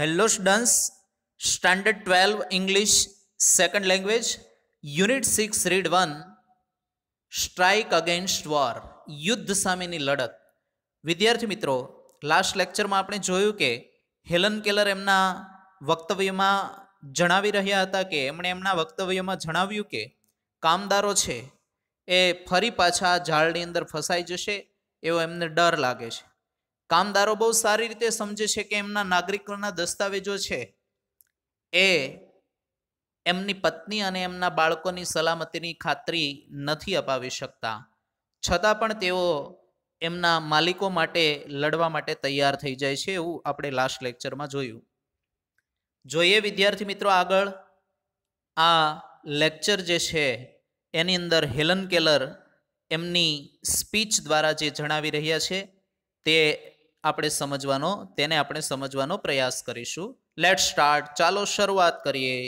hello students standard twelve English second language unit six read one strike against war યુદ્ધ સામેની લડત વિદ્યાર્થી મિત્રો લાસ્ટ લેક્ચરમાં આપણે જોયું કે હેલન કેલર એમના વક્તવ્યમાં જણાવી રહ્યા હતા કે એમણે એમના વક્તવ્યમાં જણાવ્યું કે કામદારો છે એ ફરી પાછા ઝાડની અંદર ફસાઈ જશે એવો એમને ડર લાગે છે કામદારો બહુ સારી રીતે સમજે છે કે એમના નાગરિકોના દસ્તાવેજો છે એ એમની પત્ની અને એમના બાળકોની સલામતીની ખાતરી નથી અપાવી શકતા છતાં પણ તેઓ એમના માલિકો માટે લડવા માટે તૈયાર થઈ જાય છે એવું આપણે લાસ્ટ લેક્ચરમાં જોયું જોઈએ વિદ્યાર્થી મિત્રો આગળ આ લેક્ચર જે છે એની અંદર હેલન કેલર એમની સ્પીચ દ્વારા જે જણાવી રહ્યા છે તે આપણે સમજવાનો તેને આપણે સમજવાનો પ્રયાસ કરીશું લેટ સ્ટાર્ટ ચાલો શરૂઆત કરીએ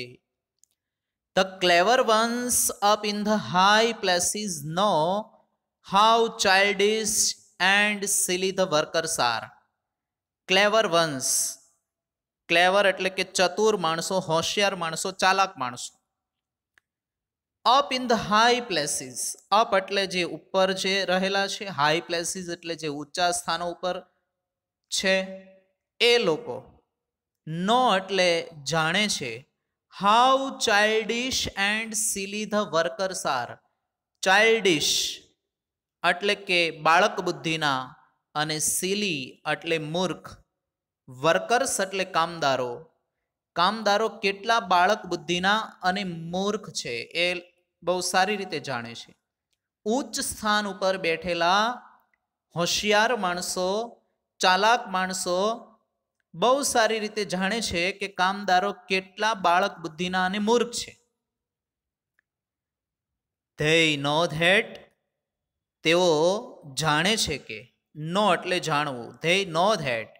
the clever ones up in the high places know how childish and silly the workers are clever ones clever એટલે કે ચતુર માણસો હોશિયાર માણસો ચાલાક માણસો up in the high places up એટલે જે ઉપર જે રહેલા છે હાઈ પ્લેસીસ એટલે જે ઊંચા સ્થાનો ઉપર છે એ લોકો નો એટલે જાણે છે how childish and silly the workers are childish એટલે કે બાળક બુદ્ધિના અને સિલી એટલે મૂર્ખ વર્કર્સ એટલે કામદારો કામદારો કેટલા બાળક બુદ્ધિના અને મૂર્ખ છે એ બહુ સારી રીતે જાણે છે ઉચ્ચ સ્થાન ઉપર બેઠેલા હોશિયાર માણસો ચાલાક માણસો બહુ સારી રીતે જાણે છે કે કામદારો કેટલા બાળક બુદ્ધિના અને મૂર્ખ છે ધેય નો ધેટ તેઓ જાણે છે કે નો એટલે જાણવું they know that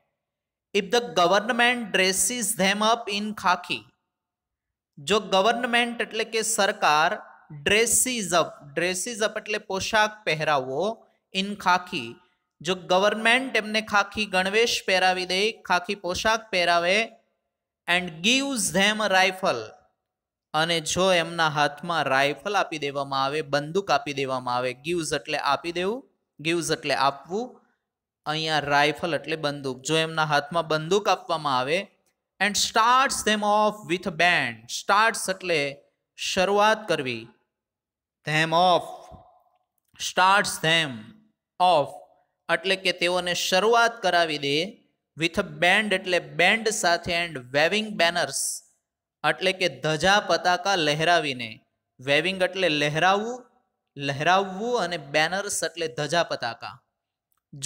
if the government dresses them up in khaki જો ગવર્નમેન્ટ એટલે કે સરકાર ડ્રેસીઝ અપ ડ્રેસીઝ અપ એટલે પોશાક પહેરાવો ઇન ખાખી જો ગવર્મેન્ટ એમને ખાખી ગણવેશ પહેરાવી દે ખાખી પોશાક પહેરાવે એન્ડ ગીવ્સ ધેમ રાઇફલ અને જો એમના હાથમાં રાઇફલ આપી દેવામાં આવે બંદૂક આપી દેવામાં આવે ગીવ્સ એટલે આપી દેવું ગીવ્સ એટલે આપવું અહીંયા રાઇફલ એટલે બંદૂક જો એમના હાથમાં બંદૂક આપવામાં આવે and starts them off with band starts એટલે શરૂઆત કરવી them off starts them off એટલે કે તેઓને શરૂઆત કરાવી દે વિથ બેન્ડ એટલે બેન્ડ સાથે એન્ડ વેવિંગ બેનર્સ એટલે કે ધજા પતાકા લહેરાવીને વેવિંગ એટલે લહેરાવવું લહેરાવવું અને બેનર્સ એટલે ધજા પતાકા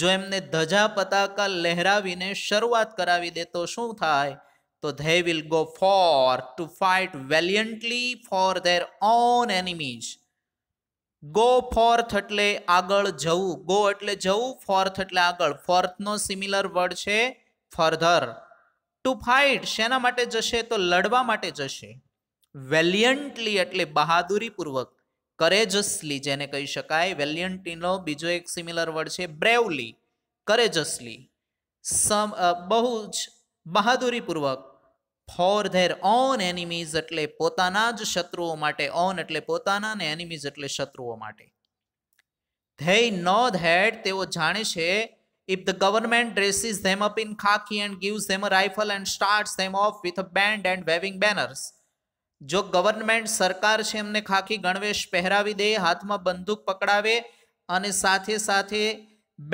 જો એમને ધજા પતાકા લહેરાવીને શરૂઆત કરાવી દે તો શું થાય તો they will go for to fight valiantly for their own enemies go forth એટલે આગળ જવું ગો એટલે જવું ફોર્થ એટલે આગળ ફોર્થનો સિમિલર વર્ડ છે ફર્ધર ટુ ફાઇટ શેના માટે જશે તો લડવા માટે જશે વેલિયન્ટલી એટલે બહાદુરીપૂર્વક કરેજસલી જેને કહી શકાય વેલિયન્ટીનો બીજો એક સિમિલર વર્ડ છે બ્રેવલી કરેજસલી સમ બહુ જ બહાદુરીપૂર્વક ફોર ધેર ઓન એનિમીઝ એટલે પોતાના જ શત્રુઓ માટે ઓન એટલે પોતાના ને એનિમીઝ એટલે શત્રુઓ માટે ધેય નો ધેટ તેઓ જાણે છે if the government dresses them up in khaki and gives them rifle and start starts off with with a band and waving જો ગવર્મેન્ટ સરકાર છે એમને ખાખી ગણવેશ પહેરાવી દે હાથમાં બંદૂક પકડાવે અને સાથે સાથે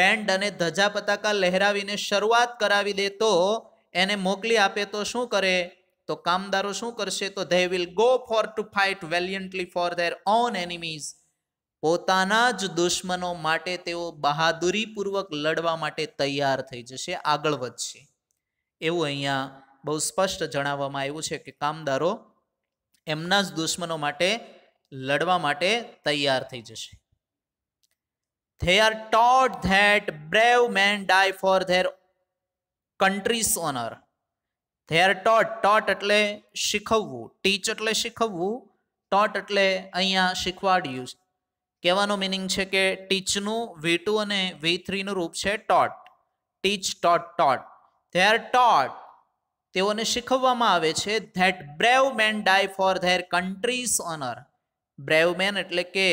બેન્ડ અને ધજા પતાકા લહેરાવીને શરૂઆત કરાવી દે તો એને મોકલી આપે તો શું કરે તો કામદારો શું કરશે તો they will go for to fight valiantly for their own enemies પોતાના જ દુશ્મનો માટે તેઓ બહાદુરીપૂર્વક લડવા માટે તૈયાર થઈ જશે આગળ વધશે એવું અહીંયા બહુ સ્પષ્ટ જણાવવામાં આવ્યું છે કે કામદારો એમના જ દુશ્મનો માટે લડવા માટે તૈયાર થઈ જશે they are taught that brave men die for their countries honour their taught taught એટલે શીખવવું ટીચ એટલે શીખવવું ટોટ એટલે અહીંયા શીખવાડ્યું કહેવાનો મિનિંગ છે કે ટીચનું વી ટુ અને વી થ્રીનું રૂપ છે ટોટ ટીચ ટોટ ટોટ ધેર ટોટ તેઓને શીખવવામાં આવે છે that brave men die for their countries honour brave men એટલે કે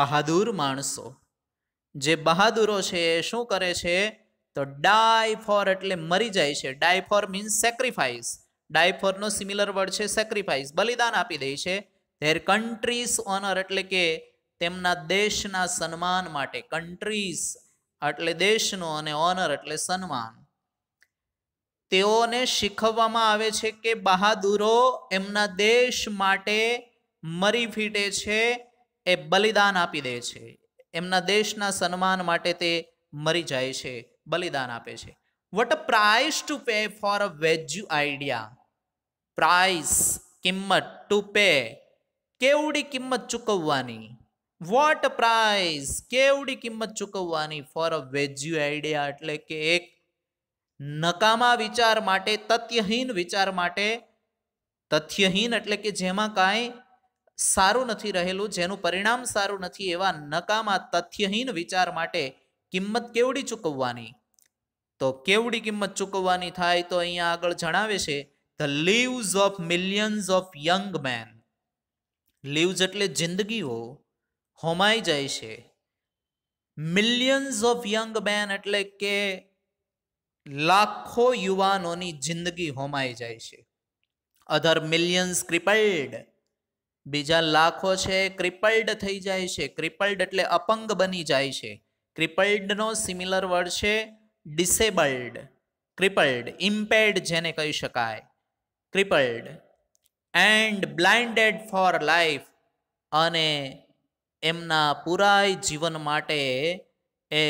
બહાદુર માણસો જે બહાદુરો છે એ શું કરે છે તો ડાય ફોર એટલે મરી જાય છે die for means sacrifice die ફોરનો સિમિલર વર્ડ છે સેક્રિફાઈસ બલિદાન આપી દે છે ધેર કન્ટ્રીઝ ઓનર એટલે કે તેમના દેશના સન્માન માટે કન્ટ્રીઝ એટલે દેશનો અને ઓનર એટલે સન્માન તેઓને શીખવવામાં આવે છે કે બહાદુરો એમના દેશ માટે મરી ફીટે છે એ બલિદાન આપી દે છે એમના દેશના સન્માન માટે તે મરી જાય છે બલિદાન આપે છે what price to pay for a vague idea price કિંમત ટુ પે કેવડી કિંમત ચૂકવવાની વોટ પ્રાઇઝ કેવડી કિંમત ચૂકવવાની ફોર અ વેજ્યુ આઈડિયા એટલે કે એક નકામા વિચાર માટે તથ્યહીન વિચાર માટે તથ્યહીન એટલે કે જેમાં કાંઈ સારું નથી રહેલું જેનું પરિણામ સારું નથી એવા નકામા તથ્યહીન વિચાર માટે કિંમત કેવડી ચૂકવવાની તો કેવડી કિંમત ચૂકવવાની થાય તો અહીંયા આગળ જણાવે છે the lives of millions of young men lives એટલે જિંદગીઓ હોમાઈ જાય છે મિલિયન્સ ઓફ યંગ મેન એટલે કે લાખો યુવાનોની જિંદગી હોમાઈ જાય છે અધર મિલિયન્સ ક્રિપલ્ડ બીજા લાખો છે ક્રિપલ્ડ થઈ જાય છે ક્રિપલ્ડ એટલે અપંગ બની જાય છે ક્રિપલ્ડનો સિમિલર વર્ડ છે ડિસેબલ્ડ ક્રિપલ્ડ ઇમ્પેર્ડ જેને કહી શકાય crippled and blinded for life અને એમના પુરાય જીવન માટે એ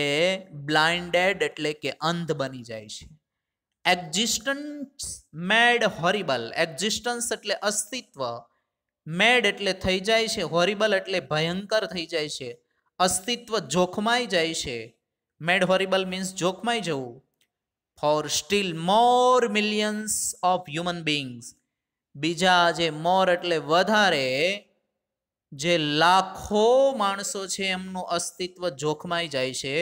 બ્લાઇન્ડેડ એટલે કે અંધ બની જાય છે એક્ઝિસ્ટન્સ મેડ હોરિબલ એક્ઝિસ્ટન્સ એટલે અસ્તિત્વ મેડ એટલે થઈ જાય છે હોરિબલ એટલે ભયંકર થઈ જાય છે અસ્તિત્વ જોખમાઈ જાય છે મેડ હોરિબલ મીન્સ જોખમાઈ જવું for still more millions of human beings બીજા જે મોર એટલે વધારે જે લાખો માણસો છે એમનું અસ્તિત્વ જોખમાઈ જાય છે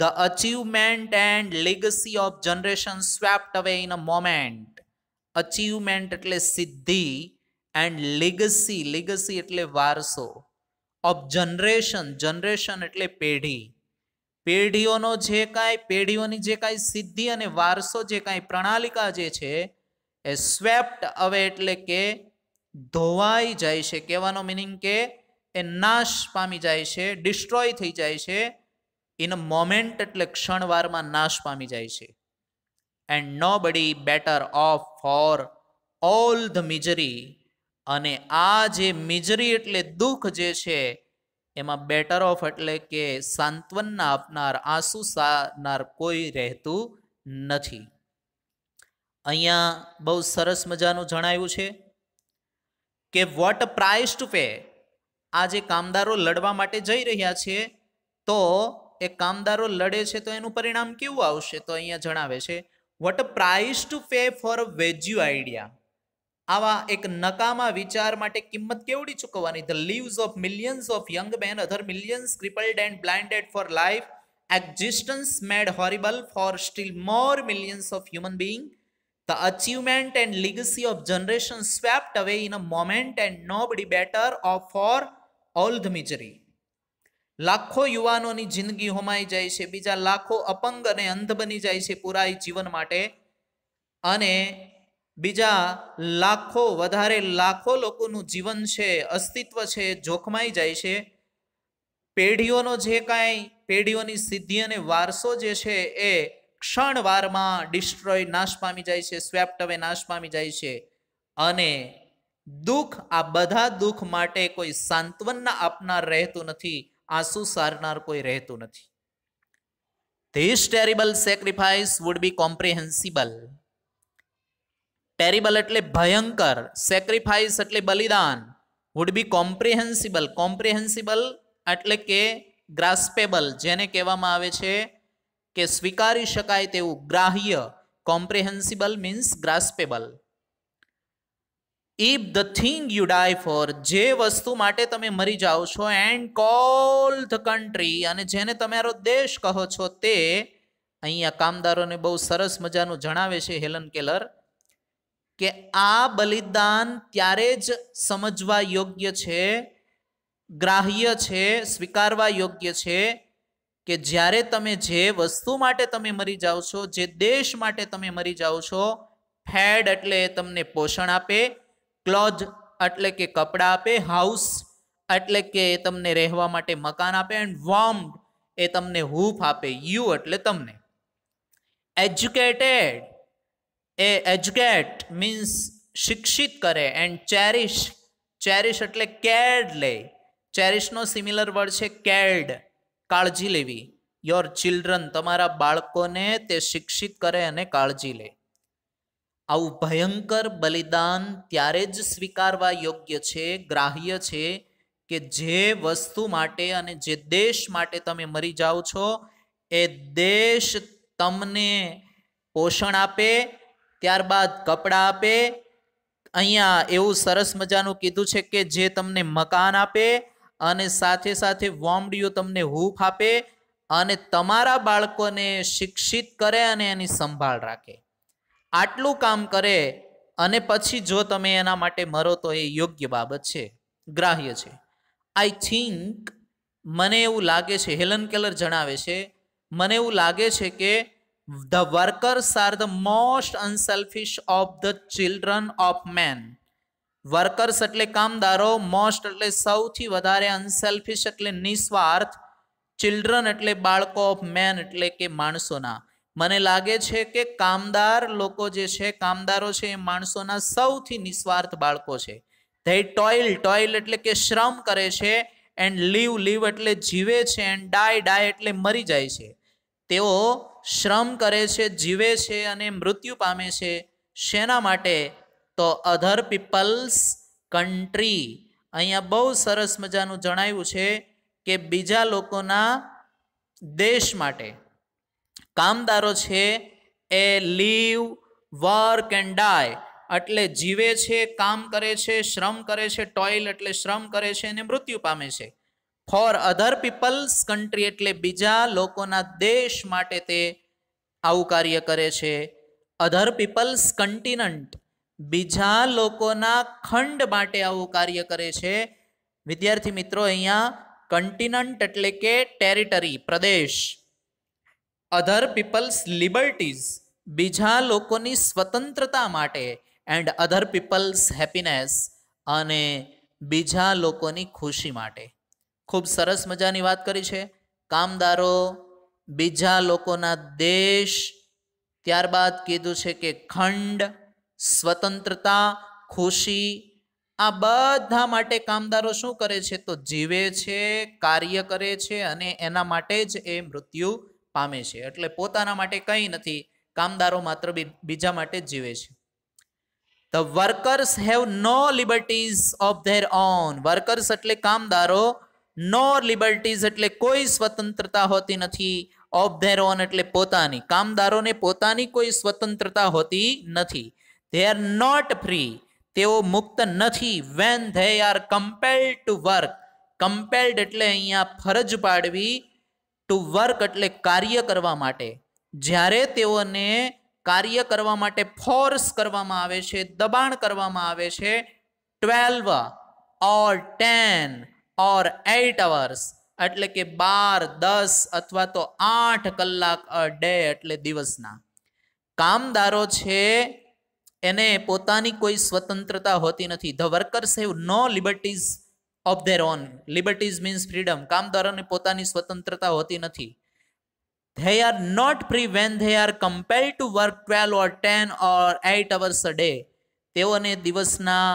the achievement and legacy of generation swept away in a moment achievement એટલે સિદ્ધિ એન્ડ લિગસી લીગસી એટલે વારસો ઓફ જનરેશન જનરેશન એટલે પેઢી પેઢીઓનો જે કાંઈ પેઢીઓની જે કાંઈ સિદ્ધિ અને વારસો જે કાંઈ પ્રણાલિકા જે છે એ સ્વેપ્ટ હવે એટલે કે ધોવાઈ જાય છે કહેવાનો મિનિંગ કે એ નાશ પામી જાય છે ડિસ્ટ્રોય થઈ જાય છે ઇન મોમેન્ટ એટલે ક્ષણવારમાં નાશ પામી જાય છે and nobody better off for all the misery અને આ જે મિજરી એટલે દુઃખ જે છે એમાં બેટર ઓફ એટલે કે સાંત્વનના આપનાર આંસુ સાનાર કોઈ રહેતું નથી અહીંયા બહુ સરસ મજાનું જણાવ્યું છે કે વોટ પ્રાઇસ ટુ પે આ જે કામદારો લડવા માટે જઈ રહ્યા છે તો એ કામદારો લડે છે તો એનું પરિણામ કેવું આવશે તો અહીંયા જણાવે છે what price to pay for vague idea આવા એક નકામા વિચાર માટે કિંમત કેવડી ચૂકવવાની the lives of millions of young men other millions crippled and blinded for life existence made horrible for still more millions of human being the achievement and legacy of generation swept away in a moment and nobody better off for all the misery લાખો યુવાનોની જિંદગી હોમાઈ જાય છે બીજા લાખો અપંગ અને અંધ બની જાય છે પુરા જીવન માટે અને બીજા લાખો વધારે લાખો લોકોનું જીવન છે અસ્તિત્વ છે જોખમાઈ જાય છે પેઢીઓનો જે કાંઈ પેઢીઓની સિદ્ધિ અને વારસો જે છે એ ક્ષણવારમાં ડિસ્ટ્રોય નાશ પામી જાય છે સ્વેપ્ટ નાશ પામી જાય છે અને દુઃખ આ બધા દુઃખ માટે કોઈ સાંત્વના આપનાર રહેતું નથી આંસુ સારનાર કોઈ રહેતું નથી this terrible sacrifice would be comprehensible terrible એટલે ભયંકર સેક્રિફાઈસ એટલે બલિદાન વુડ બી કોમ્પ્રિહેન્સિબલ કોમ્પ્રિહેન્સિબલ એટલે કે ગ્રાસ્પેબલ જેને કહેવામાં આવે છે કે સ્વીકારી શકાય તેવું ગ્રાહ્ય comprehensible means graspable if the thing you die for જે વસ્તુ માટે તમે મરી જાઓ છો એન્ડ કોલ ધ કન્ટ્રી અને જેને તમારો દેશ કહો છો તે અહીંયા કામદારોને બહુ સરસ મજાનું જણાવે છે હેલન કેલર કે આ બલિદાન ત્યારે જ સમજવા યોગ્ય છે ગ્રાહ્ય છે સ્વીકારવા યોગ્ય છે કે જ્યારે તમે જે વસ્તુ માટે તમે મરી જાઓ છો જે દેશ માટે તમે મરી જાઓ છો ફેડ એટલે તમને પોષણ આપે ક્લોજ એટલે કે કપડાં આપે હાઉસ એટલે કે તમને રહેવા માટે મકાન આપે એન્ડ વોર્મ એ તમને હૂફ આપે યુ એટલે તમને એજ્યુકેટેડ એ એજ્યુકેટ મીન્સ શિક્ષિત કરે એન્ડ ચેરિશ ચેરિશ એટલે કેર્ડ લે ચેરિશનો સિમિલર વર્ડ છે કેર્ડ કાળજી લેવી યોર ચિલ્ડ્રન તમારા બાળકોને તે શિક્ષિત કરે અને કાળજી લે આવું ભયંકર બલિદાન ત્યારે જ સ્વીકારવા યોગ્ય છે ગ્રાહ્ય છે કે જે વસ્તુ માટે અને જે દેશ માટે તમે મરી જાઓ છો એ દેશ તમને પોષણ આપે ત્યારબાદ કપડાં આપે અહીંયા એવું સરસ મજાનું કીધું છે કે જે તમને મકાન આપે અને સાથે સાથે વોમડીઓ તમને હૂફ આપે અને તમારા બાળકોને શિક્ષિત કરે અને એની સંભાળ રાખે આટલું કામ કરે અને પછી જો તમે એના માટે મરો તો એ યોગ્ય બાબત છે ગ્રાહ્ય છે આઈ થિંક મને એવું લાગે છે હેલન કેલર જણાવે છે મને એવું લાગે છે કે the workers are the most unselfish of the children of men workers એટલે કામદારો મોસ્ટ એટલે સૌથી વધારે અનસેલ્ફિશ એટલે નિસ્વાર્થ ચિલ્ડ્રન એટલે બાળકો ઓફ મેન એટલે કે માણસોના મને લાગે છે કે કામદાર લોકો જે છે કામદારો છે એ માણસોના સૌથી નિસ્વાર્થ બાળકો છે ધે ટોઇલ ટોઇલ એટલે કે શ્રમ કરે છે એન્ડ લીવ લીવ એટલે જીવે છે એન્ડ ડાય ડાય એટલે મરી જાય છે તેઓ શ્રમ કરે છે જીવે છે અને મૃત્યુ પામે છે શેના માટે તો અધર પીપલ્સ કન્ટ્રી અહીંયા બહુ સરસ મજાનું જણાવ્યું છે કે બીજા લોકોના દેશ માટે કામદારો છે એ લીવ વર્ક એન્ડ ડાય એટલે જીવે છે કામ કરે છે શ્રમ કરે છે ટોઇલ એટલે શ્રમ કરે છે અને મૃત્યુ પામે છે ફોર અધર પીપલ્સ કન્ટ્રી એટલે બીજા લોકોના દેશ માટે તે આવું કાર્ય કરે છે અધર પીપલ્સ કન્ટિનન્ટ બીજા લોકોના ખંડ માટે આવું કાર્ય કરે છે વિદ્યાર્થી મિત્રો અહીંયા કન્ટિનન્ટ એટલે કે ટેરિટરી પ્રદેશ અધર પીપલ્સ લિબર્ટીઝ બીજા લોકોની સ્વતંત્રતા માટે એન્ડ અધર પીપલ્સ હેપીનેસ અને બીજા લોકોની ખુશી માટે ખૂબ સરસ મજાની વાત કરી છે કામદારો બીજા લોકોના દેશ ત્યારબાદ કીધું છે કે ખંડ સ્વતંત્રતા ખુશી આ બધા માટે કામદારો શું કરે છે તો જીવે છે કાર્ય કરે છે અને એના માટે જ એ મૃત્યુ પામે છે એટલે પોતાના માટે કંઈ નથી કામદારો માત્ર બીજા માટે જ જીવે છે the workers have no liberties of their own workers એટલે કામદારો નો લિબર્ટીઝ એટલે કોઈ સ્વતંત્રતા હોતી નથી ઓફ ધેર ઓન એટલે પોતાની કામદારોને પોતાની કોઈ સ્વતંત્રતા હોતી નથી ધે આર નોટ ફ્રી તેઓ મુક્ત નથી when they are compelled to work compelled એટલે અહીંયા ફરજ પાડવી ટુ વર્ક એટલે કાર્ય કરવા માટે જ્યારે તેઓને કાર્ય કરવા માટે ફોર્સ કરવામાં આવે છે દબાણ કરવામાં આવે છે twelve or ten or eight hours એટલે કે બાર દસ અથવા તો આઠ કલાક અ ડે એટલે દિવસના કામદારો છે એને પોતાની કોઈ સ્વતંત્રતા હોતી નથી the workers have no liberties of their own liberties means freedom કામદારોને પોતાની સ્વતંત્રતા હોતી નથી they are not free when they are compel to work twelve or ten or eight hours a day તેઓને દિવસના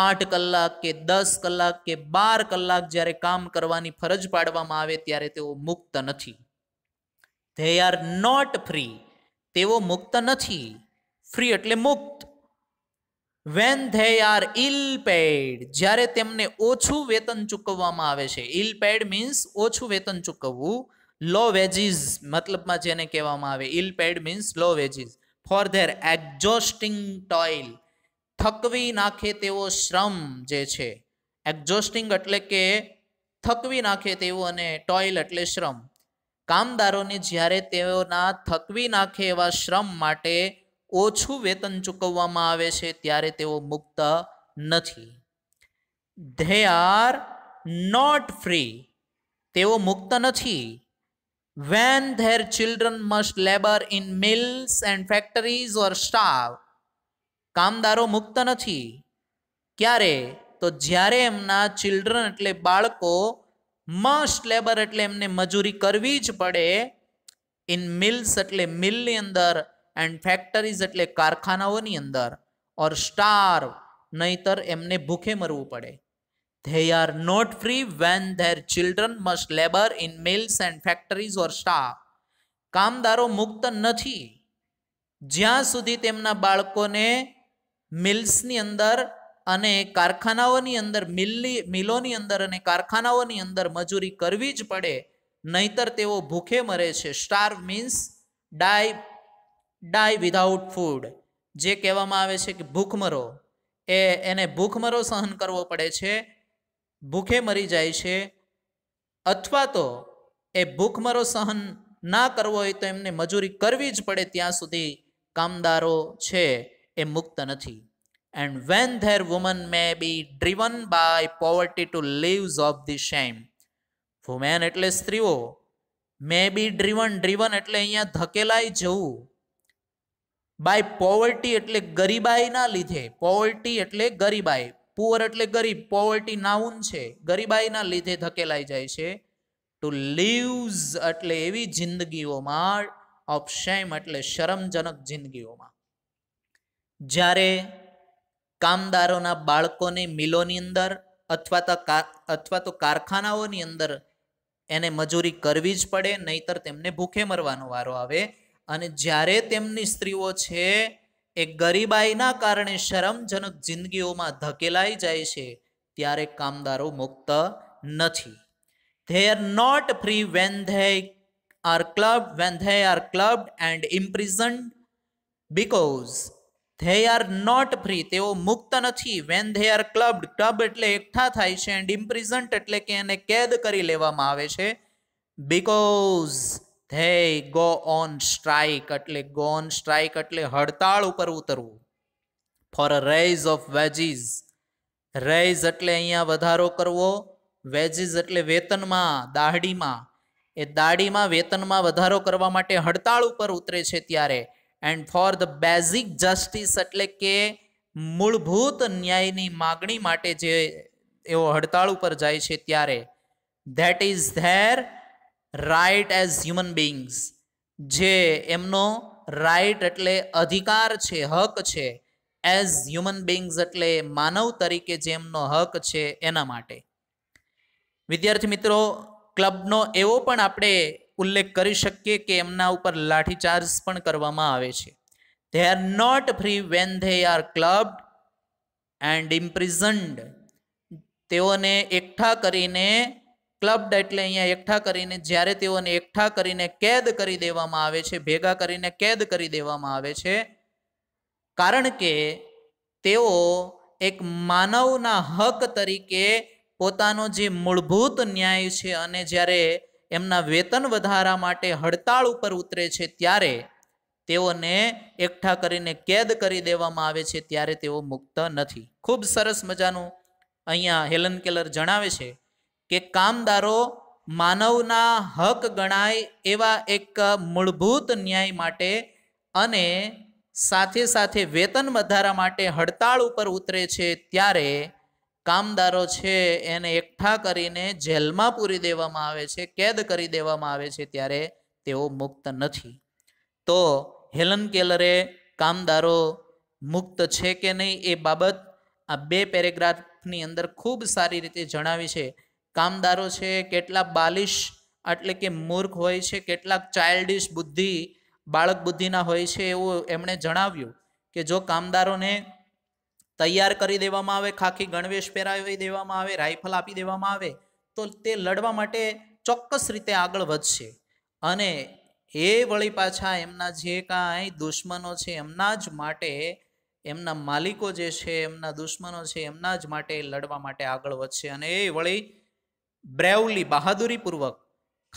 આઠ કલાક કે દસ કલાક કે બાર કલાક જ્યારે કામ કરવાની ફરજ પાડવામાં આવે ત્યારે તેઓ મુક્ત નથી ધે આર નોટ ફ્રી તેઓ મુક્ત નથી ફ્રી એટલે મુક્ત when they are ill paid જ્યારે તેમને ઓછું વેતન ચૂકવવામાં આવે છે ઇલ પેડ મીન્સ ઓછું વેતન ચૂકવવું લો વેજીસ મતલબમાં જેને કહેવામાં આવે ill paid means low wages for their exhausting toil થકવી નાખે તેવો શ્રમ જે છે એક્ઝોસ્ટિંગ એટલે કે થકવી નાખે તેવો અને ટોઇલ એટલે શ્રમ કામદારોને જ્યારે તેઓના થકવી નાખે એવા શ્રમ માટે ઓછું વેતન ચૂકવવામાં આવે છે ત્યારે તેઓ મુક્ત નથી ધે આર નોટ ફ્રી તેઓ મુક્ત નથી when their children must labour in mills and factories or starve કામદારો મુક્ત નથી ક્યારે તો જ્યારે એમના ચિલ્ડ્રન એટલે બાળકો મસ્ટ લેબર એટલે એમને મજૂરી કરવી જ પડે ઇન મિલ્સ એટલે મિલની અંદર એન્ડ ફેક્ટરીઝ એટલે કારખાનાઓની અંદર ઓર સ્ટાર નહીતર એમને ભૂખે મરવું પડે they are not free when their children must labour in mills and factories or starve કામદારો મુક્ત નથી જ્યાં સુધી તેમના બાળકોને મિલ્સની અંદર અને કારખાનાઓની અંદર મિલની મિલોની અંદર અને કારખાનાઓની અંદર મજૂરી કરવી જ પડે નહીતર તેઓ ભૂખે મરે છે starve means die die without food જે કહેવામાં આવે છે કે ભૂખમરો એ એને ભૂખમરો સહન કરવો પડે છે ભૂખે મરી જાય છે અથવા તો એ ભૂખમરો સહન ના કરવો હોય તો એમને મજૂરી કરવી જ પડે ત્યાં સુધી કામદારો છે એ મુક્ત નથી and when their women may be driven by poverty to lives of the shame women એટલે સ્ત્રીઓ મે બી ડ્રીવન ડ્રીવન એટલે અહીંયા ધકેલાઈ જવું બાય પોવર્ટી એટલે ગરીબાઈના લીધે પોવર્ટી એટલે ગરીબાઈ પુઅર એટલે ગરીબ પોવર્ટી નાઉન છે ગરીબાઈના લીધે ધકેલાઈ જાય છે ટુ લીવ્સ એટલે એવી જિંદગીઓમાં ઓફ શેમ એટલે શરમજનક જિંદગીઓમાં જ્યારે કામદારોના બાળકોને મિલોની અંદર અથવા તો અથવા તો કારખાનાઓની અંદર એને મજૂરી કરવી જ પડે નહીતર તેમને ભૂખે મરવાનો વારો આવે અને જ્યારે તેમની સ્ત્રીઓ છે એ ગરીબાઈના કારણે શરમજનક જિંદગીઓમાં ધકેલાઈ જાય છે ત્યારે કામદારો મુક્ત નથી they're not free when they are club when they are club and imprisoned because they are not free તેઓ મુક્ત નથી when they are clubbed club એટલે એકઠા થાય છે એન્ડ ઇમ્પ્રિઝન્ટ એટલે કે એને કેદ કરી લેવામાં આવે છે because they go on strike એટલે ગો ઓન સ્ટ્રાઇક એટલે હડતાળ ઉપર ઉતરવું for a raise of wages raise એટલે અહીંયા વધારો કરવો વેજીસ એટલે વેતનમાં દાઢીમાં એ દાઢીમાં વેતનમાં વધારો કરવા માટે હડતાળ ઉપર ઉતરે છે ત્યારે and for the basic justice એટલે કે મૂળભૂત ન્યાયની માગણી માટે જે એઓ હડતાળ ઉપર જાય છે ત્યારે that is their right as human beings જે એમનો રાઇટ એટલે અધિકાર છે હક છે એઝ હ્યુમન બિંગ્સ એટલે માનવ તરીકે જે એમનો હક છે એના માટે વિદ્યાર્થી મિત્રો ક્લબનો એવો પણ આપણે ઉલ્લેખ કરી શકીએ કે એમના ઉપર લાઠીચાર્જ પણ કરવામાં આવે છે they are not free when they are clubbed and imprisoned તેઓને એકઠા કરીને ક્લબ્ડ એટલે અહીંયા એકઠા કરીને જ્યારે તેઓને એકઠા કરીને કેદ કરી દેવામાં આવે છે ભેગા કરીને કેદ કરી દેવામાં આવે છે કારણ કે તેઓ એક માનવના હક તરીકે પોતાનો જે મૂળભૂત ન્યાય છે અને જ્યારે એમના વેતન વધારા માટે હડતાળ ઉપર ઉતરે છે ત્યારે તેઓને એકઠા કરીને કેદ કરી દેવામાં આવે છે ત્યારે તેઓ મુક્ત નથી ખૂબ સરસ મજાનું અહીંયા હેલન કેલર જણાવે છે કે કામદારો માનવના હક ગણાય એવા એક મૂળભૂત ન્યાય માટે અને સાથે સાથે વેતન વધારા માટે હડતાળ ઉપર ઉતરે છે ત્યારે કામદારો છે એને એકઠા કરીને જેલમાં પૂરી દેવામાં આવે છે કેદ કરી દેવામાં આવે છે ત્યારે તેઓ મુક્ત નથી તો હેલન કેલરે કામદારો મુક્ત છે કે નહીં એ બાબત આ બે પેરેગ્રાફની અંદર ખૂબ સારી રીતે જણાવી છે કામદારો છે કેટલા બાલિશ એટલે કે મૂર્ખ હોય છે કેટલાક ચાઇલ્ડિશ બુદ્ધિ બાળક બુદ્ધિના હોય છે એવું એમણે જણાવ્યું કે જો કામદારોને તૈયાર કરી દેવામાં આવે ખાખી ગણવેશ પહેરાવી દેવામાં આવે રાઇફલ આપી દેવામાં આવે તો તે લડવા માટે ચોક્કસ રીતે આગળ વધશે અને એ વળી પાછા એમના જે કાંઈ દુશ્મનો છે એમના જ માટે એમના માલિકો જે છે એમના દુશ્મનો છે એમના જ માટે લડવા માટે આગળ વધશે અને એ વળી બ્રેવલી બહાદુરીપૂર્વક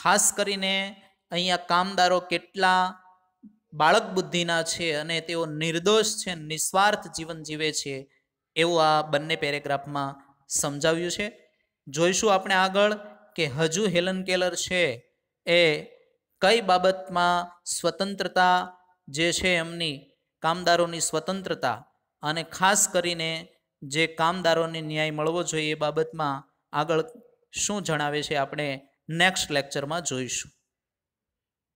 ખાસ કરીને અહીંયા કામદારો કેટલા બાળક બુદ્ધિના છે અને તેઓ નિર્દોષ છે નિસ્વાર્થ જીવન જીવે છે એવું આ બંને પેરેગ્રાફમાં સમજાવ્યું છે જોઈશું આપણે આગળ કે હજુ હેલન કેલર છે એ કઈ બાબતમાં સ્વતંત્રતા જે છે એમની કામદારોની સ્વતંત્રતા અને ખાસ કરીને જે કામદારોને ન્યાય મળવો જોઈએ એ બાબતમાં આગળ શું જણાવે છે આપણે નેક્સ્ટ લેક્ચરમાં જોઈશું